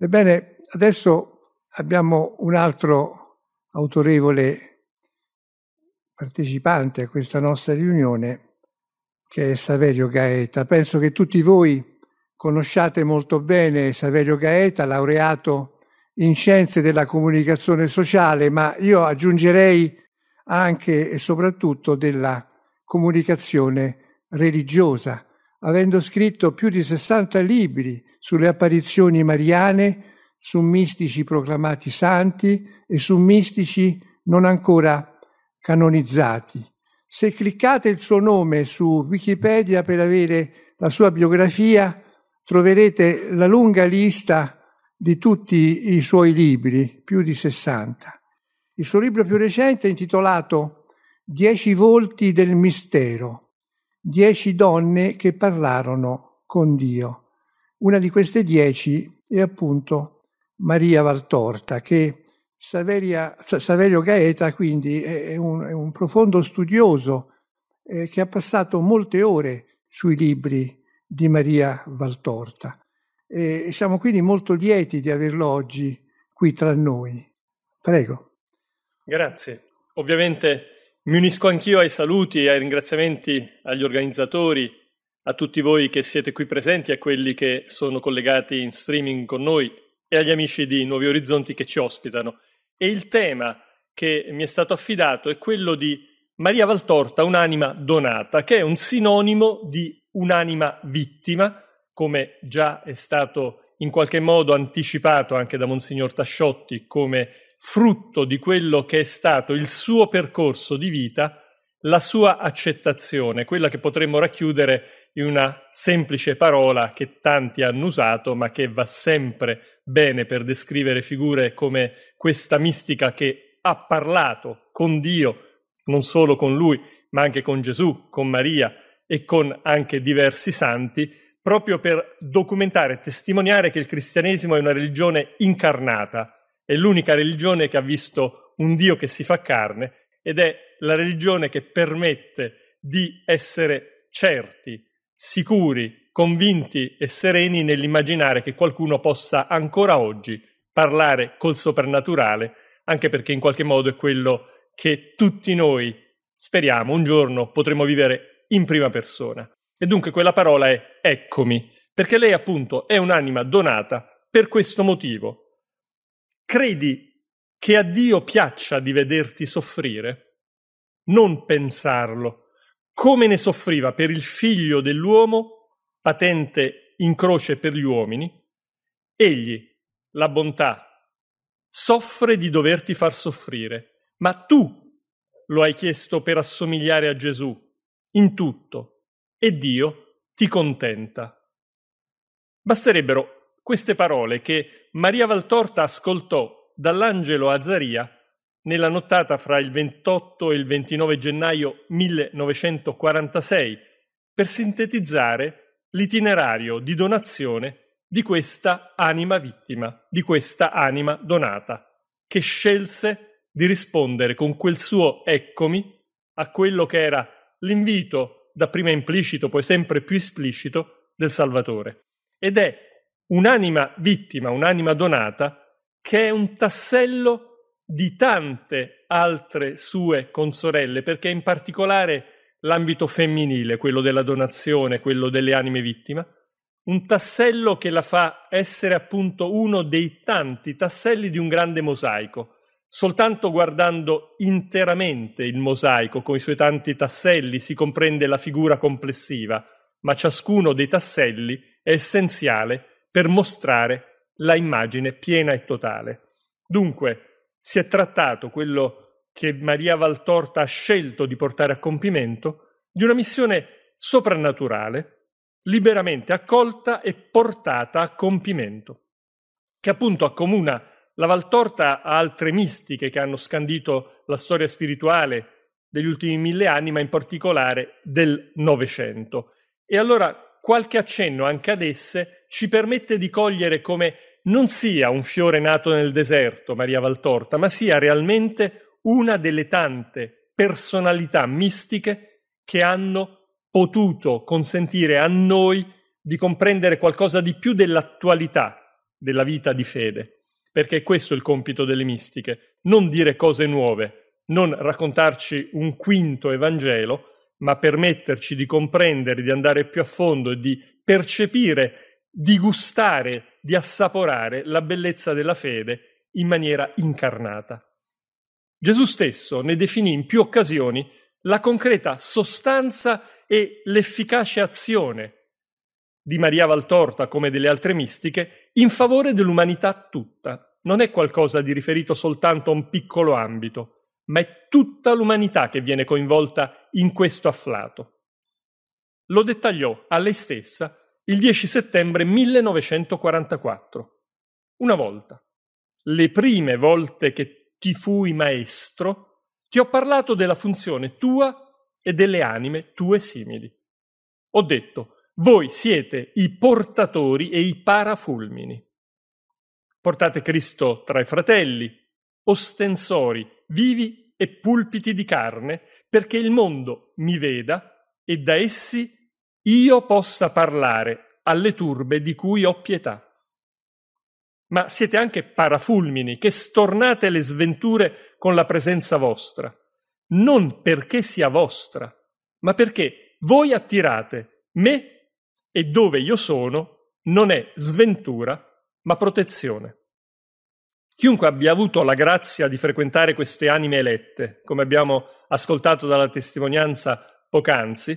Ebbene, adesso abbiamo un altro autorevole partecipante a questa nostra riunione, che è Saverio Gaeta. Penso che tutti voi conosciate molto bene Saverio Gaeta, laureato in scienze della comunicazione sociale, ma io aggiungerei anche e soprattutto della comunicazione religiosa avendo scritto più di 60 libri sulle apparizioni mariane, su mistici proclamati santi e su mistici non ancora canonizzati. Se cliccate il suo nome su Wikipedia per avere la sua biografia, troverete la lunga lista di tutti i suoi libri, più di 60. Il suo libro più recente è intitolato Dieci volti del mistero dieci donne che parlarono con Dio. Una di queste dieci è appunto Maria Valtorta, che Saveria, Saverio Gaeta quindi è un, è un profondo studioso eh, che ha passato molte ore sui libri di Maria Valtorta. E siamo quindi molto lieti di averlo oggi qui tra noi. Prego. Grazie. Ovviamente mi unisco anch'io ai saluti e ai ringraziamenti agli organizzatori, a tutti voi che siete qui presenti, a quelli che sono collegati in streaming con noi e agli amici di Nuovi Orizzonti che ci ospitano. E il tema che mi è stato affidato è quello di Maria Valtorta, un'anima donata, che è un sinonimo di un'anima vittima, come già è stato in qualche modo anticipato anche da Monsignor Tasciotti come frutto di quello che è stato il suo percorso di vita, la sua accettazione, quella che potremmo racchiudere in una semplice parola che tanti hanno usato, ma che va sempre bene per descrivere figure come questa mistica che ha parlato con Dio, non solo con lui, ma anche con Gesù, con Maria e con anche diversi santi, proprio per documentare e testimoniare che il cristianesimo è una religione incarnata, è l'unica religione che ha visto un Dio che si fa carne ed è la religione che permette di essere certi, sicuri, convinti e sereni nell'immaginare che qualcuno possa ancora oggi parlare col soprannaturale, anche perché in qualche modo è quello che tutti noi speriamo un giorno potremo vivere in prima persona. E dunque quella parola è eccomi, perché lei appunto è un'anima donata per questo motivo, credi che a Dio piaccia di vederti soffrire? Non pensarlo. Come ne soffriva per il figlio dell'uomo, patente in croce per gli uomini, egli, la bontà, soffre di doverti far soffrire, ma tu lo hai chiesto per assomigliare a Gesù in tutto, e Dio ti contenta. Basterebbero queste parole che Maria Valtorta ascoltò dall'angelo Azzaria nella nottata fra il 28 e il 29 gennaio 1946 per sintetizzare l'itinerario di donazione di questa anima vittima, di questa anima donata, che scelse di rispondere con quel suo eccomi a quello che era l'invito, dapprima implicito, poi sempre più esplicito, del Salvatore. Ed è un'anima vittima, un'anima donata, che è un tassello di tante altre sue consorelle, perché in particolare l'ambito femminile, quello della donazione, quello delle anime vittima, un tassello che la fa essere appunto uno dei tanti tasselli di un grande mosaico. Soltanto guardando interamente il mosaico con i suoi tanti tasselli si comprende la figura complessiva, ma ciascuno dei tasselli è essenziale per mostrare la immagine piena e totale. Dunque, si è trattato quello che Maria Valtorta ha scelto di portare a compimento di una missione soprannaturale, liberamente accolta e portata a compimento, che appunto accomuna la Valtorta a altre mistiche che hanno scandito la storia spirituale degli ultimi mille anni, ma in particolare del Novecento. E allora qualche accenno anche ad esse ci permette di cogliere come non sia un fiore nato nel deserto Maria Valtorta, ma sia realmente una delle tante personalità mistiche che hanno potuto consentire a noi di comprendere qualcosa di più dell'attualità della vita di fede, perché questo è il compito delle mistiche, non dire cose nuove, non raccontarci un quinto Evangelo, ma permetterci di comprendere, di andare più a fondo, di percepire, di gustare, di assaporare la bellezza della fede in maniera incarnata. Gesù stesso ne definì in più occasioni la concreta sostanza e l'efficace azione di Maria Valtorta come delle altre mistiche in favore dell'umanità tutta. Non è qualcosa di riferito soltanto a un piccolo ambito, ma è tutta l'umanità che viene coinvolta in questo afflato. Lo dettagliò a lei stessa il 10 settembre 1944. Una volta, le prime volte che ti fui maestro, ti ho parlato della funzione tua e delle anime tue simili. Ho detto, voi siete i portatori e i parafulmini. Portate Cristo tra i fratelli, ostensori vivi e pulpiti di carne, perché il mondo mi veda e da essi io possa parlare alle turbe di cui ho pietà. Ma siete anche parafulmini che stornate le sventure con la presenza vostra, non perché sia vostra, ma perché voi attirate me e dove io sono non è sventura, ma protezione. Chiunque abbia avuto la grazia di frequentare queste anime elette, come abbiamo ascoltato dalla testimonianza poc'anzi,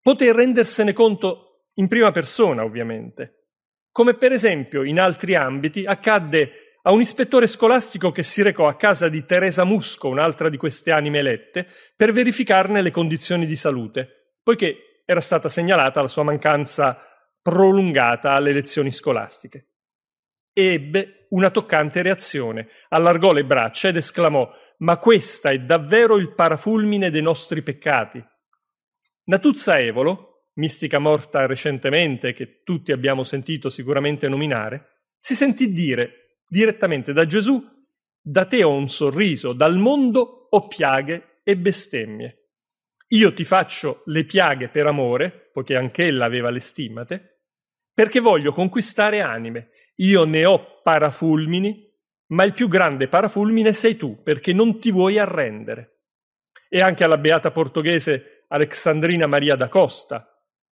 poté rendersene conto in prima persona, ovviamente, come per esempio in altri ambiti accadde a un ispettore scolastico che si recò a casa di Teresa Musco, un'altra di queste anime elette, per verificarne le condizioni di salute, poiché era stata segnalata la sua mancanza prolungata alle lezioni scolastiche. E ebbe una toccante reazione. Allargò le braccia ed esclamò: Ma questa è davvero il parafulmine dei nostri peccati. Natuzza Evolo, mistica morta recentemente, che tutti abbiamo sentito sicuramente nominare, si sentì dire direttamente da Gesù: Da te ho un sorriso, dal mondo ho piaghe e bestemmie. Io ti faccio le piaghe per amore, poiché anch'ella aveva le stimmate, perché voglio conquistare anime. Io ne ho parafulmini, ma il più grande parafulmine sei tu, perché non ti vuoi arrendere. E anche alla beata portoghese Alexandrina Maria da Costa,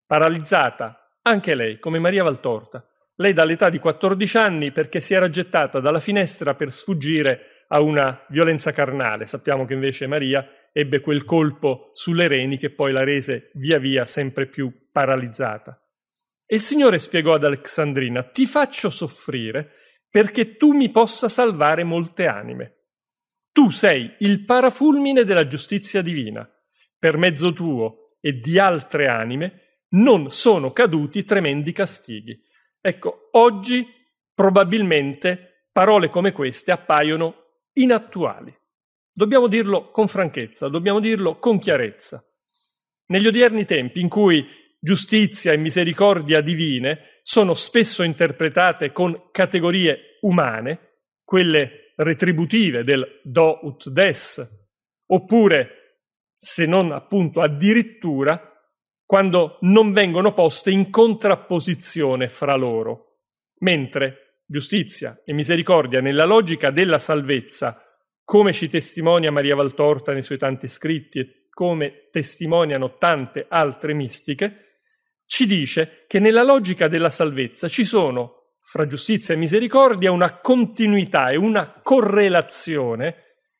paralizzata, anche lei, come Maria Valtorta. Lei dall'età di 14 anni perché si era gettata dalla finestra per sfuggire a una violenza carnale. Sappiamo che invece Maria ebbe quel colpo sulle reni che poi la rese via via sempre più paralizzata. E il Signore spiegò ad Alexandrina, ti faccio soffrire perché tu mi possa salvare molte anime. Tu sei il parafulmine della giustizia divina. Per mezzo tuo e di altre anime non sono caduti tremendi castighi. Ecco, oggi probabilmente parole come queste appaiono inattuali. Dobbiamo dirlo con franchezza, dobbiamo dirlo con chiarezza. Negli odierni tempi in cui giustizia e misericordia divine sono spesso interpretate con categorie umane, quelle retributive del do ut des, oppure, se non appunto addirittura, quando non vengono poste in contrapposizione fra loro, mentre giustizia e misericordia nella logica della salvezza, come ci testimonia Maria Valtorta nei suoi tanti scritti e come testimoniano tante altre mistiche, ci dice che nella logica della salvezza ci sono, fra giustizia e misericordia, una continuità e una correlazione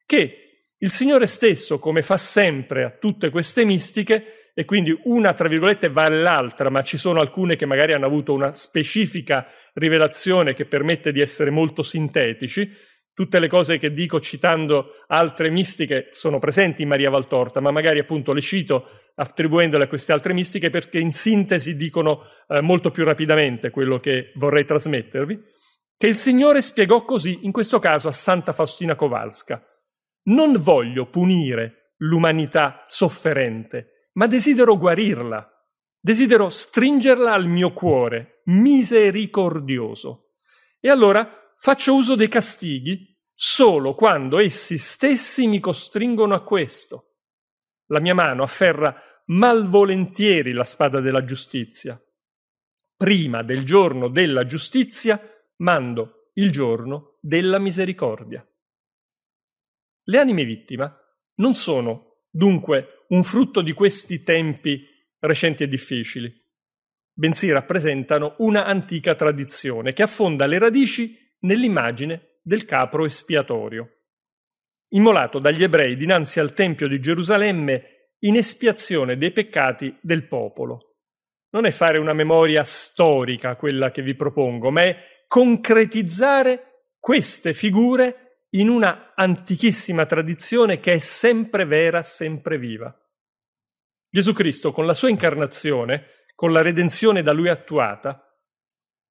che il Signore stesso, come fa sempre a tutte queste mistiche, e quindi una tra virgolette va all'altra, ma ci sono alcune che magari hanno avuto una specifica rivelazione che permette di essere molto sintetici, tutte le cose che dico citando altre mistiche sono presenti in Maria Valtorta, ma magari appunto le cito attribuendole a queste altre mistiche perché in sintesi dicono eh, molto più rapidamente quello che vorrei trasmettervi, che il Signore spiegò così, in questo caso a Santa Faustina Kowalska, non voglio punire l'umanità sofferente, ma desidero guarirla, desidero stringerla al mio cuore misericordioso. E allora Faccio uso dei castighi solo quando essi stessi mi costringono a questo. La mia mano afferra malvolentieri la spada della giustizia. Prima del giorno della giustizia mando il giorno della misericordia. Le anime vittima non sono dunque un frutto di questi tempi recenti e difficili, bensì rappresentano una antica tradizione che affonda le radici nell'immagine del capro espiatorio, immolato dagli ebrei dinanzi al Tempio di Gerusalemme in espiazione dei peccati del popolo. Non è fare una memoria storica quella che vi propongo, ma è concretizzare queste figure in una antichissima tradizione che è sempre vera, sempre viva. Gesù Cristo, con la sua incarnazione, con la redenzione da lui attuata,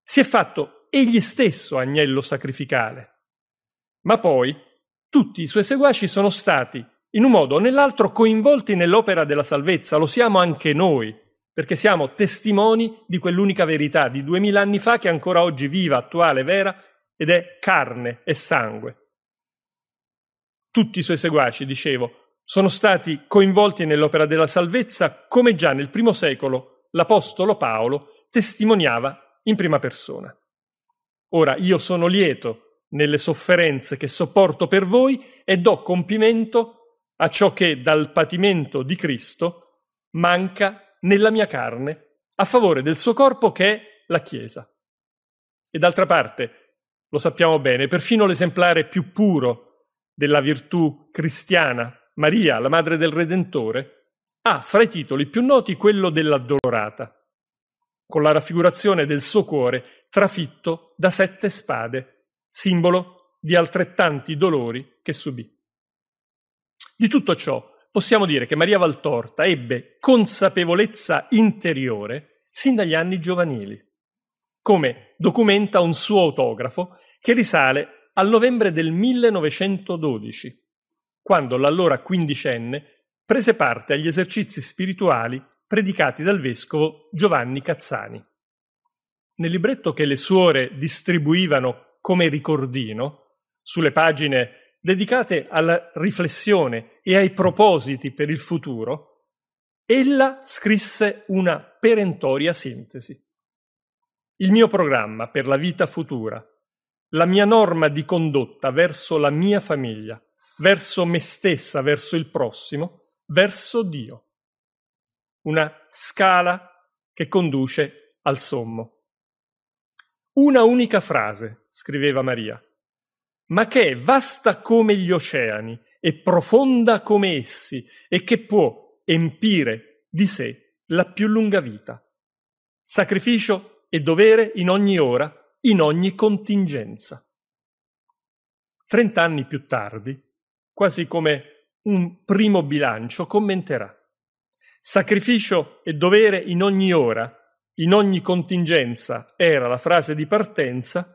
si è fatto egli stesso agnello sacrificale. Ma poi tutti i suoi seguaci sono stati, in un modo o nell'altro, coinvolti nell'opera della salvezza, lo siamo anche noi, perché siamo testimoni di quell'unica verità di duemila anni fa che è ancora oggi viva, attuale, vera, ed è carne e sangue. Tutti i suoi seguaci, dicevo, sono stati coinvolti nell'opera della salvezza come già nel primo secolo l'Apostolo Paolo testimoniava in prima persona. Ora io sono lieto nelle sofferenze che sopporto per voi e do compimento a ciò che dal patimento di Cristo manca nella mia carne a favore del suo corpo che è la Chiesa. E d'altra parte, lo sappiamo bene, perfino l'esemplare più puro della virtù cristiana, Maria, la madre del Redentore, ha fra i titoli più noti quello dell'addolorata con la raffigurazione del suo cuore trafitto da sette spade, simbolo di altrettanti dolori che subì. Di tutto ciò possiamo dire che Maria Valtorta ebbe consapevolezza interiore sin dagli anni giovanili, come documenta un suo autografo che risale al novembre del 1912, quando l'allora quindicenne prese parte agli esercizi spirituali predicati dal vescovo Giovanni Cazzani. Nel libretto che le suore distribuivano come ricordino, sulle pagine dedicate alla riflessione e ai propositi per il futuro, ella scrisse una perentoria sintesi. Il mio programma per la vita futura, la mia norma di condotta verso la mia famiglia, verso me stessa, verso il prossimo, verso Dio una scala che conduce al sommo. Una unica frase, scriveva Maria, ma che è vasta come gli oceani e profonda come essi e che può empire di sé la più lunga vita. Sacrificio e dovere in ogni ora, in ogni contingenza. Trent'anni più tardi, quasi come un primo bilancio, commenterà Sacrificio e dovere in ogni ora, in ogni contingenza, era la frase di partenza,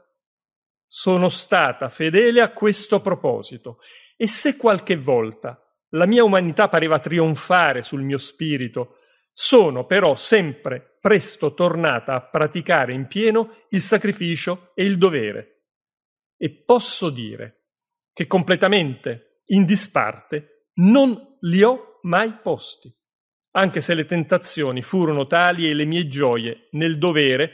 sono stata fedele a questo proposito. E se qualche volta la mia umanità pareva trionfare sul mio spirito, sono però sempre presto tornata a praticare in pieno il sacrificio e il dovere. E posso dire che completamente, in disparte, non li ho mai posti anche se le tentazioni furono tali e le mie gioie, nel dovere,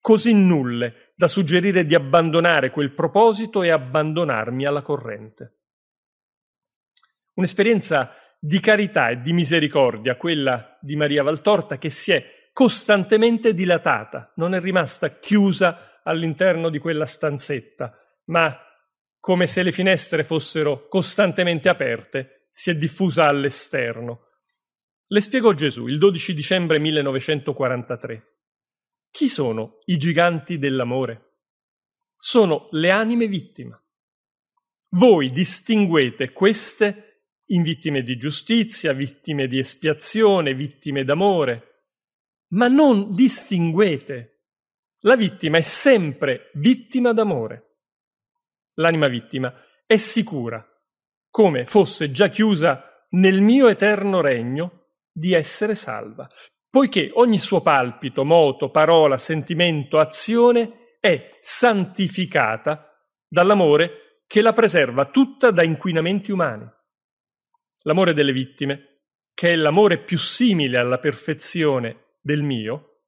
così nulle da suggerire di abbandonare quel proposito e abbandonarmi alla corrente. Un'esperienza di carità e di misericordia, quella di Maria Valtorta, che si è costantemente dilatata, non è rimasta chiusa all'interno di quella stanzetta, ma come se le finestre fossero costantemente aperte, si è diffusa all'esterno, le spiegò Gesù il 12 dicembre 1943. Chi sono i giganti dell'amore? Sono le anime vittime. Voi distinguete queste in vittime di giustizia, vittime di espiazione, vittime d'amore, ma non distinguete. La vittima è sempre vittima d'amore. L'anima vittima è sicura, come fosse già chiusa nel mio eterno regno di essere salva, poiché ogni suo palpito, moto, parola, sentimento, azione è santificata dall'amore che la preserva tutta da inquinamenti umani. L'amore delle vittime, che è l'amore più simile alla perfezione del mio,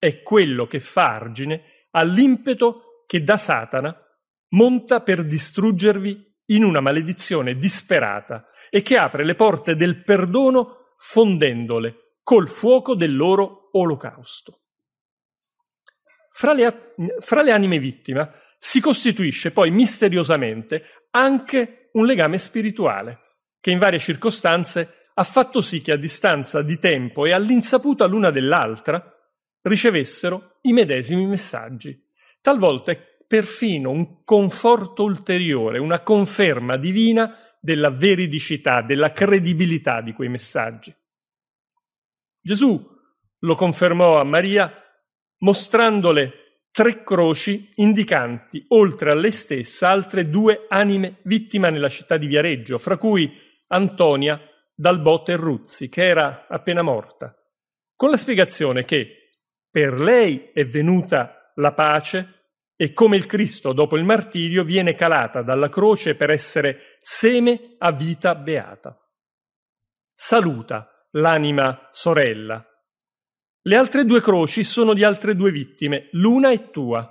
è quello che fa argine all'impeto che da Satana monta per distruggervi in una maledizione disperata e che apre le porte del perdono fondendole col fuoco del loro olocausto. Fra le, fra le anime vittima si costituisce poi misteriosamente anche un legame spirituale, che in varie circostanze ha fatto sì che a distanza di tempo e all'insaputa l'una dell'altra ricevessero i medesimi messaggi. Talvolta è perfino un conforto ulteriore, una conferma divina della veridicità, della credibilità di quei messaggi. Gesù lo confermò a Maria mostrandole tre croci indicanti, oltre a lei stessa, altre due anime vittime nella città di Viareggio, fra cui Antonia Dalbò Ruzzi, che era appena morta, con la spiegazione che per lei è venuta la pace e come il Cristo dopo il martirio viene calata dalla croce per essere seme a vita beata. Saluta l'anima sorella. Le altre due croci sono di altre due vittime, l'una è tua.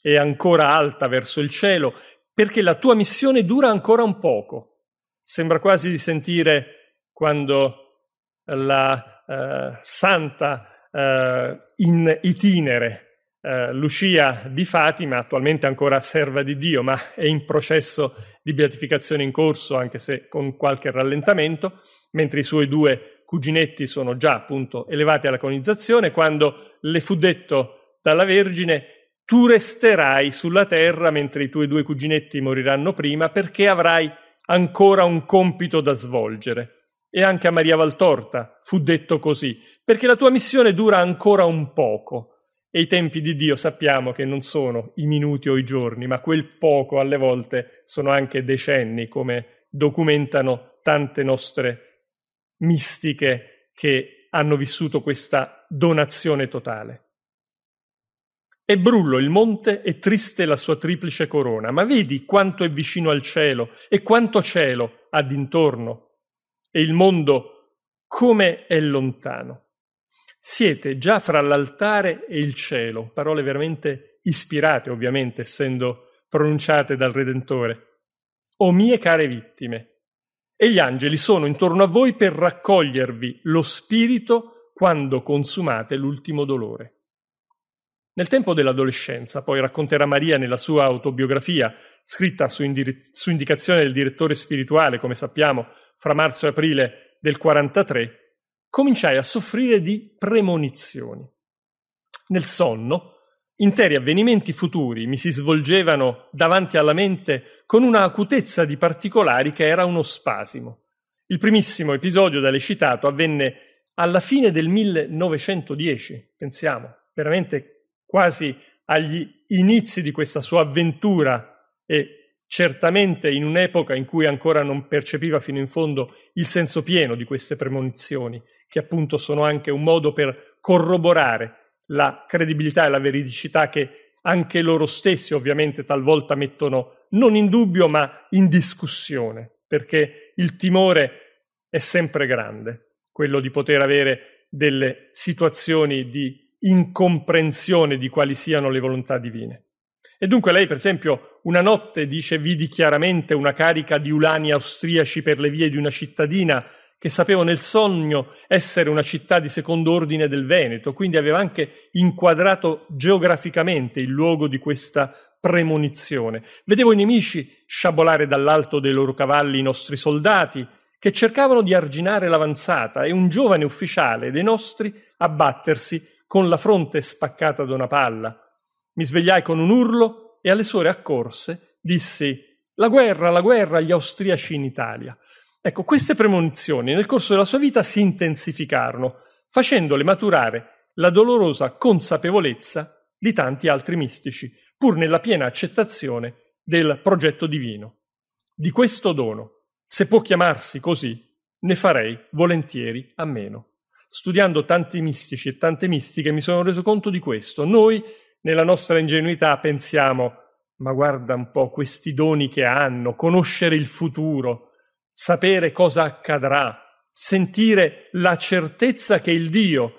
È ancora alta verso il cielo, perché la tua missione dura ancora un poco. Sembra quasi di sentire quando la eh, santa eh, in itinere eh, Lucia di Fatima, attualmente ancora serva di Dio, ma è in processo di beatificazione in corso, anche se con qualche rallentamento, mentre i suoi due cuginetti sono già appunto elevati alla colonizzazione, quando le fu detto dalla Vergine tu resterai sulla terra mentre i tuoi due cuginetti moriranno prima perché avrai ancora un compito da svolgere. E anche a Maria Valtorta fu detto così, perché la tua missione dura ancora un poco, e i tempi di Dio sappiamo che non sono i minuti o i giorni, ma quel poco alle volte sono anche decenni, come documentano tante nostre mistiche che hanno vissuto questa donazione totale. È brullo il monte e triste la sua triplice corona, ma vedi quanto è vicino al cielo e quanto cielo ha d'intorno, e il mondo come è lontano. Siete già fra l'altare e il cielo, parole veramente ispirate ovviamente essendo pronunciate dal Redentore. O mie care vittime, e gli angeli sono intorno a voi per raccogliervi lo spirito quando consumate l'ultimo dolore. Nel tempo dell'adolescenza, poi racconterà Maria nella sua autobiografia, scritta su, indirizz- su indicazione del direttore spirituale, come sappiamo, fra marzo e aprile del 43, cominciai a soffrire di premonizioni. Nel sonno, interi avvenimenti futuri mi si svolgevano davanti alla mente con una acutezza di particolari che era uno spasimo. Il primissimo episodio da lei citato avvenne alla fine del 1910, pensiamo, veramente quasi agli inizi di questa sua avventura e certamente in un'epoca in cui ancora non percepiva fino in fondo il senso pieno di queste premonizioni, che appunto sono anche un modo per corroborare la credibilità e la veridicità che anche loro stessi ovviamente talvolta mettono non in dubbio ma in discussione, perché il timore è sempre grande, quello di poter avere delle situazioni di incomprensione di quali siano le volontà divine. E dunque lei, per esempio, una notte dice vidi chiaramente una carica di ulani austriaci per le vie di una cittadina che sapevo nel sogno essere una città di secondo ordine del Veneto, quindi aveva anche inquadrato geograficamente il luogo di questa premonizione. Vedevo i nemici sciabolare dall'alto dei loro cavalli i nostri soldati, che cercavano di arginare l'avanzata, e un giovane ufficiale dei nostri abbattersi con la fronte spaccata da una palla. Mi svegliai con un urlo e alle suore accorse dissi la guerra, la guerra agli austriaci in Italia. Ecco, queste premonizioni nel corso della sua vita si intensificarono, facendole maturare la dolorosa consapevolezza di tanti altri mistici, pur nella piena accettazione del progetto divino. Di questo dono, se può chiamarsi così, ne farei volentieri a meno. Studiando tanti mistici e tante mistiche mi sono reso conto di questo. Noi nella nostra ingenuità pensiamo, ma guarda un po' questi doni che hanno, conoscere il futuro, sapere cosa accadrà, sentire la certezza che il Dio,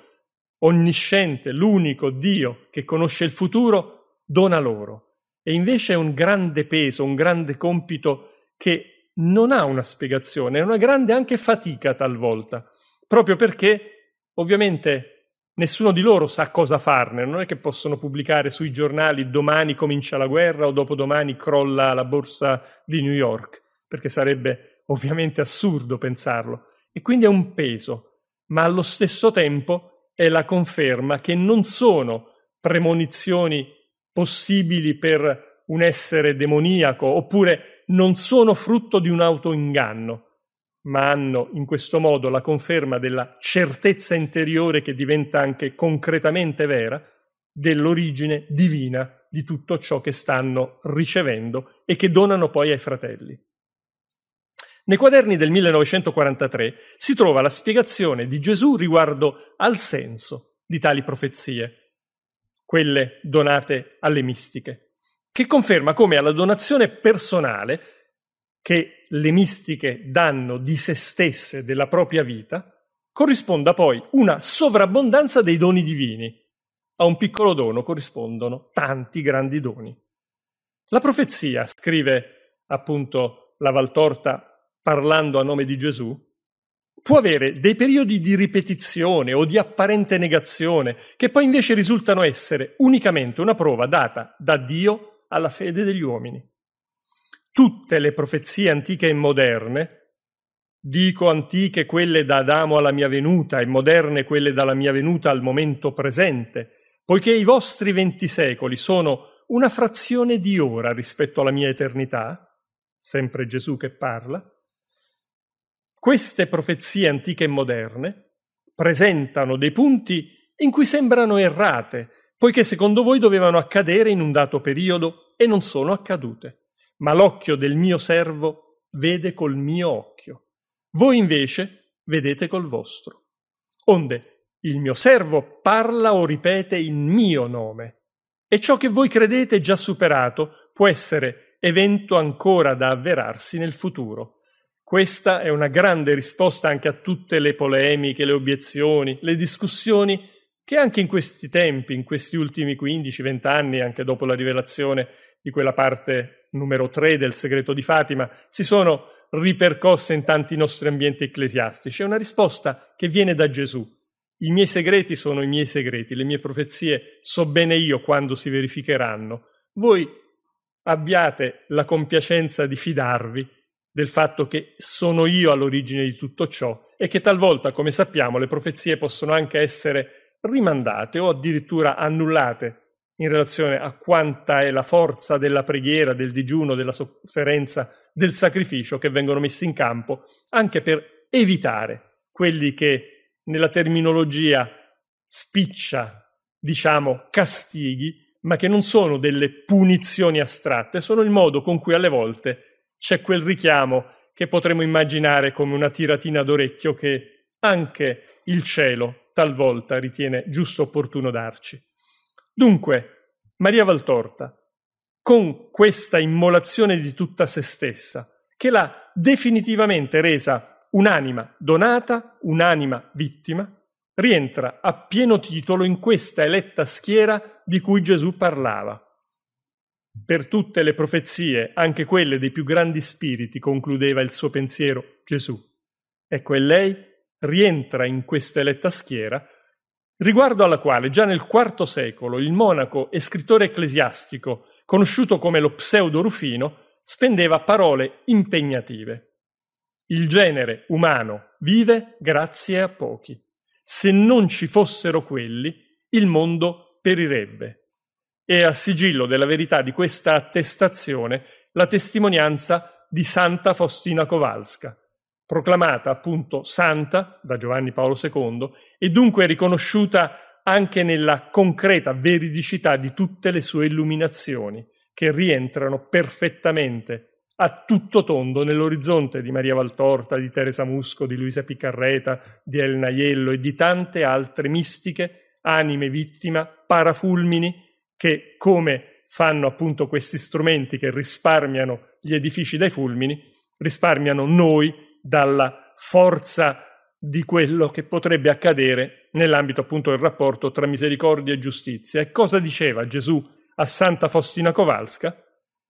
onnisciente, l'unico Dio che conosce il futuro, dona loro. E invece è un grande peso, un grande compito che non ha una spiegazione, è una grande anche fatica talvolta, proprio perché ovviamente nessuno di loro sa cosa farne, non è che possono pubblicare sui giornali domani comincia la guerra o dopodomani crolla la borsa di New York, perché sarebbe ovviamente assurdo pensarlo. E quindi è un peso, ma allo stesso tempo è la conferma che non sono premonizioni possibili per un essere demoniaco oppure non sono frutto di un autoinganno, ma hanno in questo modo la conferma della certezza interiore che diventa anche concretamente vera dell'origine divina di tutto ciò che stanno ricevendo e che donano poi ai fratelli. Nei quaderni del 1943 si trova la spiegazione di Gesù riguardo al senso di tali profezie, quelle donate alle mistiche, che conferma come alla donazione personale che le mistiche danno di se stesse, della propria vita, corrisponda poi una sovrabbondanza dei doni divini. A un piccolo dono corrispondono tanti grandi doni. La profezia, scrive appunto la Valtorta parlando a nome di Gesù, può avere dei periodi di ripetizione o di apparente negazione che poi invece risultano essere unicamente una prova data da Dio alla fede degli uomini tutte le profezie antiche e moderne, dico antiche quelle da Adamo alla mia venuta e moderne quelle dalla mia venuta al momento presente, poiché i vostri venti secoli sono una frazione di ora rispetto alla mia eternità, sempre Gesù che parla, queste profezie antiche e moderne presentano dei punti in cui sembrano errate, poiché secondo voi dovevano accadere in un dato periodo e non sono accadute ma l'occhio del mio servo vede col mio occhio. Voi invece vedete col vostro. Onde il mio servo parla o ripete in mio nome, e ciò che voi credete già superato può essere evento ancora da avverarsi nel futuro. Questa è una grande risposta anche a tutte le polemiche, le obiezioni, le discussioni che anche in questi tempi, in questi ultimi 15-20 anni, anche dopo la rivelazione di quella parte numero 3 del segreto di Fatima, si sono ripercosse in tanti nostri ambienti ecclesiastici. È una risposta che viene da Gesù. I miei segreti sono i miei segreti, le mie profezie so bene io quando si verificheranno. Voi abbiate la compiacenza di fidarvi del fatto che sono io all'origine di tutto ciò e che talvolta, come sappiamo, le profezie possono anche essere rimandate o addirittura annullate in relazione a quanta è la forza della preghiera, del digiuno, della sofferenza, del sacrificio che vengono messi in campo, anche per evitare quelli che nella terminologia spiccia, diciamo, castighi, ma che non sono delle punizioni astratte, sono il modo con cui alle volte c'è quel richiamo che potremmo immaginare come una tiratina d'orecchio che anche il cielo talvolta ritiene giusto opportuno darci. Dunque, Maria Valtorta, con questa immolazione di tutta se stessa, che l'ha definitivamente resa un'anima donata, un'anima vittima, rientra a pieno titolo in questa eletta schiera di cui Gesù parlava. Per tutte le profezie, anche quelle dei più grandi spiriti, concludeva il suo pensiero Gesù. Ecco, e lei rientra in questa eletta schiera riguardo alla quale già nel IV secolo il monaco e scrittore ecclesiastico, conosciuto come lo pseudo Rufino, spendeva parole impegnative. Il genere umano vive grazie a pochi. Se non ci fossero quelli, il mondo perirebbe. E a sigillo della verità di questa attestazione la testimonianza di Santa Faustina Kowalska, proclamata appunto santa da Giovanni Paolo II e dunque riconosciuta anche nella concreta veridicità di tutte le sue illuminazioni che rientrano perfettamente a tutto tondo nell'orizzonte di Maria Valtorta, di Teresa Musco, di Luisa Piccarreta, di Elena Iello e di tante altre mistiche, anime vittima, parafulmini che come fanno appunto questi strumenti che risparmiano gli edifici dai fulmini, risparmiano noi dalla forza di quello che potrebbe accadere nell'ambito appunto del rapporto tra misericordia e giustizia. E cosa diceva Gesù a Santa Faustina Kowalska?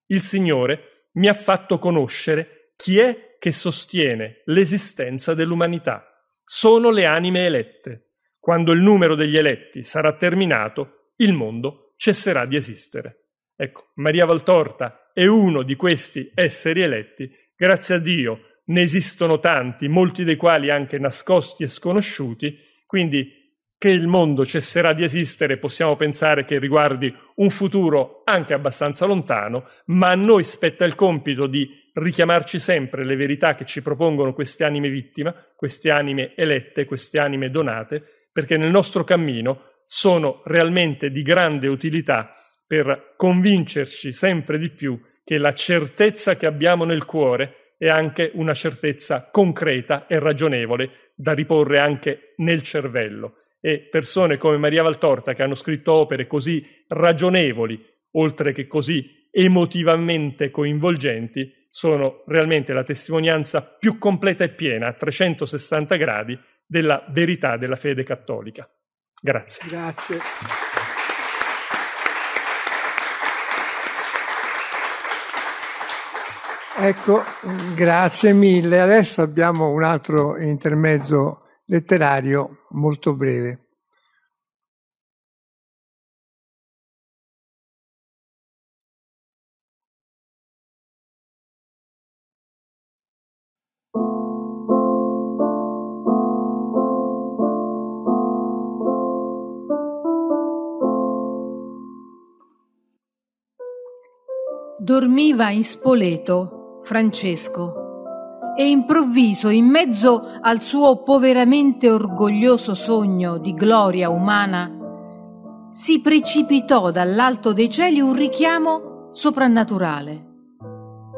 Il Signore mi ha fatto conoscere chi è che sostiene l'esistenza dell'umanità. Sono le anime elette. Quando il numero degli eletti sarà terminato, il mondo cesserà di esistere. Ecco, Maria Valtorta è uno di questi esseri eletti, grazie a Dio ne esistono tanti, molti dei quali anche nascosti e sconosciuti, quindi che il mondo cesserà di esistere possiamo pensare che riguardi un futuro anche abbastanza lontano, ma a noi spetta il compito di richiamarci sempre le verità che ci propongono queste anime vittima, queste anime elette, queste anime donate, perché nel nostro cammino sono realmente di grande utilità per convincerci sempre di più che la certezza che abbiamo nel cuore è anche una certezza concreta e ragionevole da riporre anche nel cervello. E persone come Maria Valtorta che hanno scritto opere così ragionevoli, oltre che così emotivamente coinvolgenti, sono realmente la testimonianza più completa e piena a 360 gradi della verità della fede cattolica. Grazie. Grazie. Ecco, grazie mille. Adesso abbiamo un altro intermezzo letterario molto breve. Dormiva in Spoleto Francesco e improvviso, in mezzo al suo poveramente orgoglioso sogno di gloria umana, si precipitò dall'alto dei cieli un richiamo soprannaturale.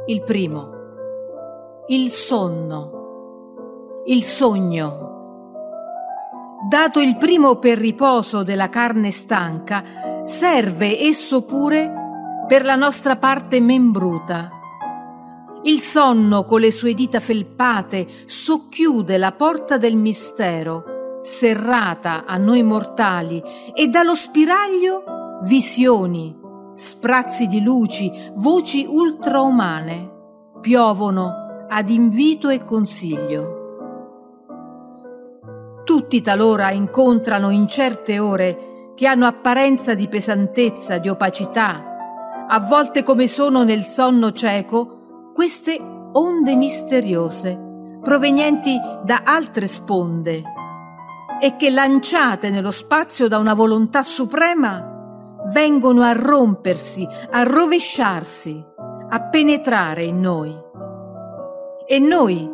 Il primo, il sonno, il sogno. Dato il primo per riposo della carne stanca, serve esso pure per la nostra parte membruta il sonno con le sue dita felpate socchiude la porta del mistero, serrata a noi mortali, e dallo spiraglio visioni, sprazzi di luci, voci ultraumane, piovono ad invito e consiglio. Tutti talora incontrano in certe ore che hanno apparenza di pesantezza, di opacità. A volte come sono nel sonno cieco, queste onde misteriose provenienti da altre sponde e che lanciate nello spazio da una volontà suprema vengono a rompersi, a rovesciarsi, a penetrare in noi. E noi,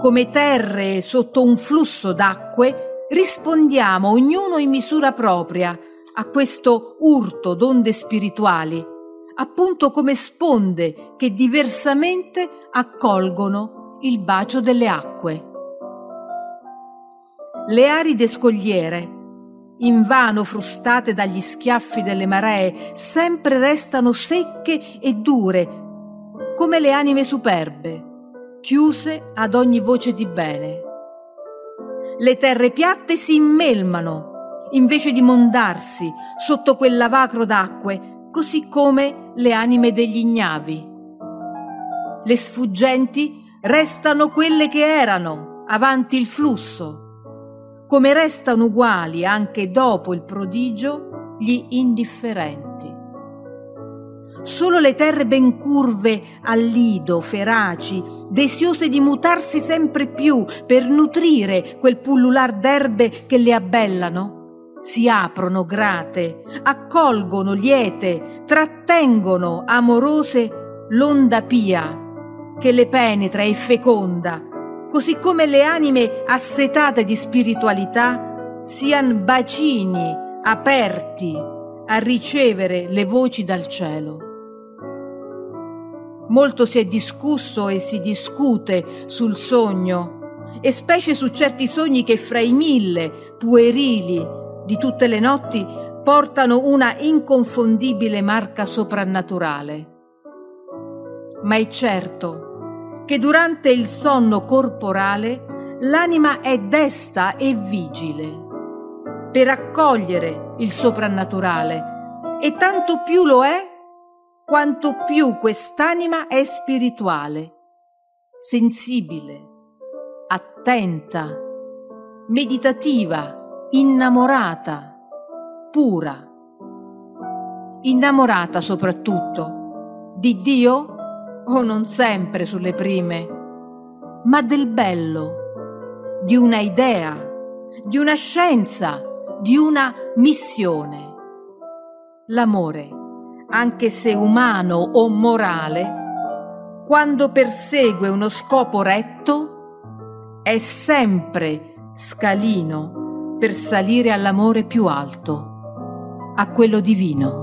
come terre sotto un flusso d'acque, rispondiamo ognuno in misura propria a questo urto d'onde spirituali appunto come sponde che diversamente accolgono il bacio delle acque. Le aride scogliere, invano frustate dagli schiaffi delle maree, sempre restano secche e dure, come le anime superbe, chiuse ad ogni voce di bene. Le terre piatte si immelmano, invece di mondarsi sotto quel lavacro d'acque, così come le anime degli ignavi. Le sfuggenti restano quelle che erano avanti il flusso, come restano uguali anche dopo il prodigio gli indifferenti. Solo le terre ben curve al lido, feraci, desiose di mutarsi sempre più per nutrire quel pullular d'erbe che le abbellano, si aprono grate, accolgono liete, trattengono amorose l'onda pia che le penetra e feconda, così come le anime assetate di spiritualità sian bacini aperti a ricevere le voci dal cielo. Molto si è discusso e si discute sul sogno, e specie su certi sogni che fra i mille, puerili, di tutte le notti portano una inconfondibile marca soprannaturale. Ma è certo che durante il sonno corporale l'anima è desta e vigile per accogliere il soprannaturale e tanto più lo è quanto più quest'anima è spirituale, sensibile, attenta, meditativa, innamorata, pura, innamorata soprattutto di Dio o non sempre sulle prime, ma del bello, di una idea, di una scienza, di una missione. L'amore, anche se umano o morale, quando persegue uno scopo retto, è sempre scalino per salire all'amore più alto, a quello divino.